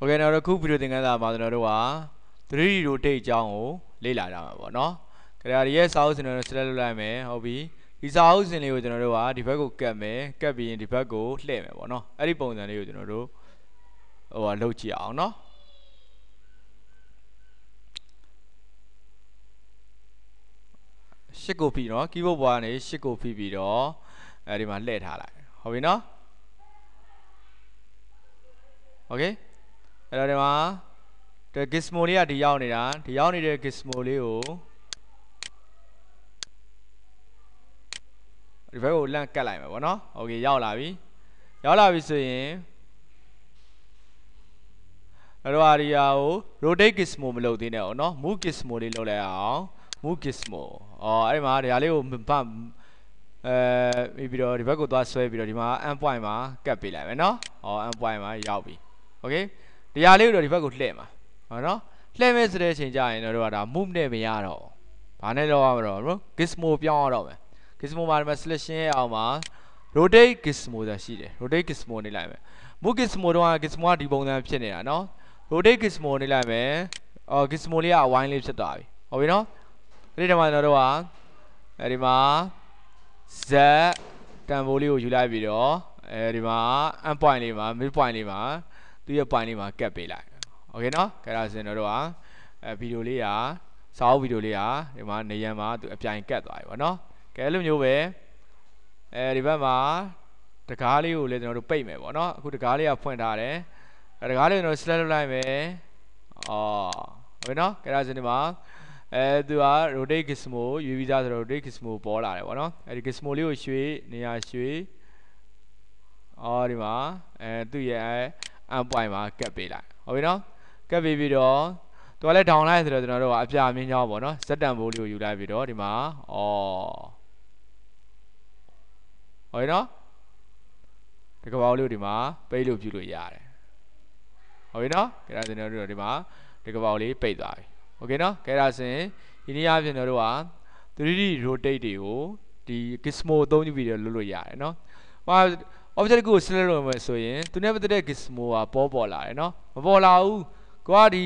โอเคနော်အခုဗီဒီယိုသင်ခန်းစာမှာကျွန်တော်တို့က 3D rotate အကြောင်းကိုလေ့လာကြမှာပေါ့နော်ခရီးရီရဲ့စာအုပ်စင်တွေကို select လုပ်လိုက်မယ်ဟုတ်ပြီဒီစာအုပ်စင်လေးကိုကျွန်တော်တို့ကဒီဘက်ကိုကတ်မယ်ကတ်ပြီးရင်ဒီဘက်ကိုလှည့်မယ်ပေါ့နော်အဲ့ဒီပုံစံလေးကိုကျွန်တော်တို့ဟိုလှုပ်ကြည့်အောင်နော်ရှစ်ကိုပြီးတော့ keyboard ပေါ်ကနေရှစ်ကိုပြီးပြီးတော့အဲဒီမှာလှည့်ထားလိုက်ဟုတ်ပြီနော် okay အဲ့တော့ဒီမှာဒီ gizmo လေးကဒီရောက်နေတာဒီရောက်နေတဲ့ gizmo လေးကိုဒီဘက်ကိုလန့်ကတ်လိုက်မှာပေါ့နော်โอเคရောက်လာပြီရောက်လာပြီဆိုရင်အဲ့တော့အရီယာကို rotate gizmo မလုပ်သေးနဲ့ပေါ့နော် move gizmo လေးလုပ်လိုက်အောင် move gizmo အော်အဲ့ဒီမှာဒါလေးကိုဘအဲပြီးတော့ဒီဘက်ကိုသွားဆွဲပြီးတော့ဒီမှာ end point မှာကတ်ပေးလိုက်မယ်နော်။အော် end point မှာရောက်ပြီ။ Okay တရားလေးကိုတော့ဒီဘက်ကိုလှည့်မှာဟောနော်လှည့်မဲ့ဆိုတဲ့အချိန်ကျရင်တော့တို့ကဒါ move နဲ့မရတော့ဘူးဘာနဲ့တော့မတော့ဘူး gizmo ပြောင်းရတော့မယ် gizmo မှာဒီမှာ selection ရဲ့အောက်မှာ rotate gizmo ဆိုတာရှိတယ် rotate gizmo နေလိုက်မယ် move gizmo တော့ gizmo ကဒီပုံစံဖြစ်နေတာနော် rotate gizmo နေလိုက်မယ်အော် gizmo လေးကအဝိုင်းလေးဖြစ်သွားပြီဟုတ်ပြီနော်အဲ့ဒီတမှာကျွန်တော်တို့ကအဲဒီမှာ z တန်ဖိုးလေးကိုယူလိုက်ပြီးတော့အဲဒီမှာ end point လေးမှာ mid point လေးမှာသူ့ရဲ့ပိုင်းလေးမှာကတ်ပေးလိုက်โอเคเนาะကဲဒါဆိုရင်တို့ကအဲဗီဒီယိုလေးရာစာအုပ်ဗီဒီယိုလေးရာဒီမှာနေရန်မှာသူအပြိုင်ကတ်သွားပြီဗောနော်ကဲအဲ့လိုမျိုးပဲအဲဒီဘက်မှာတကားလေးကိုလည်းကျွန်တော်တို့ပိတ်မယ်ဗောနော်အခုတကားလေးကဖွင့်ထားတယ်တကားလေးကိုကျွန်တော် select လုပ်လိုက်မယ်အော်ဟုတ်ပြီနော်ကဲဒါဆိုဒီမှာအဲသူက rotate gizmo ရွေးပြီးသားဆိုတော့ rotate gizmo ပေါ်လာတယ်ဗောနော်အဲဒီ gizmo လေးကိုရွှေ့နေရာရွှေ့အော်ဒီမှာအဲသူ့ရဲ့ m point မှာကတ်ပေးလိုက်ဟုတ်ပြီနော်ကတ်ပေးပြီးတော့သူကလည်း down လိုက်ဆိုတော့ကျွန်တော်တို့ကအပြာမြင်းကြောင်းပေါ့နော်ဇက်တန်ဘိုးလေးကိုယူလိုက်ပြီးတော့ဒီမှာဩဟုတ်ပြီနော်ဒီကပောက်လေးကိုဒီမှာပိတ်လို့ပြုလို့ရတယ်ဟုတ်ပြီနော်ကဲဒါကျွန်တော်တို့ဒီမှာဒီကပောက်လေးပိတ်သွားပြီโอเคနော်ကဲဒါဆိုရင်ဒီနေ့အပြင်ကျွန်တော်တို့က 3D rotate တွေကိုဒီ gizmo အသုံးပြုပြီးတော့လုပ်လို့ရတယ်နော်ဟို object ကို select လုပ်မယ်ဆိုရင်သူနဲ့ပတ်သက်တဲ့ gizmo ကပေါ်ပေါ်လာတယ်เนาะမပေါ်လာဘူးကိုကဒီ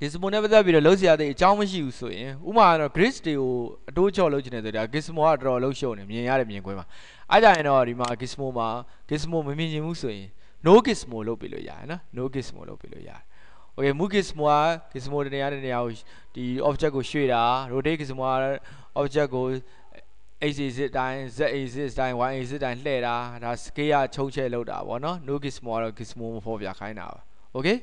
gizmo နဲ့ပတ်သက်ပြီးတော့လုံးစရာတဲ့အကြောင်းမရှိဘူးဆိုရင်ဥမာကတော့ grid တွေကိုအတိုးချော့လုပ်ချင်တယ်ဆိုတော့ gizmo ကတော်တော်လှုပ်ရှုပ်နေမြင်ရတယ်မြင်ကွင်းမှာအဲ့ကြရင်တော့ဒီမှာ gizmo မှာ gizmo မမြင်ချင်ဘူးဆိုရင် no gizmo လုပ်ပြီးလို့ရတယ်နော် no gizmo လုပ်ပြီးလို့ရတယ် okay move gizmo က gizmo တနေရာတနေရာကိုဒီ object ကို ရွှေ့တာ rotate gizmo က object ကို x86 တိုင်း z86 တိုင်း y86 တိုင်းလှည့်တာဒါ scale ချုံးချဲလောက်တာဗောနော် no gizmo တော့ gizmo မဖော်ပြခိုင်းတာပါ okay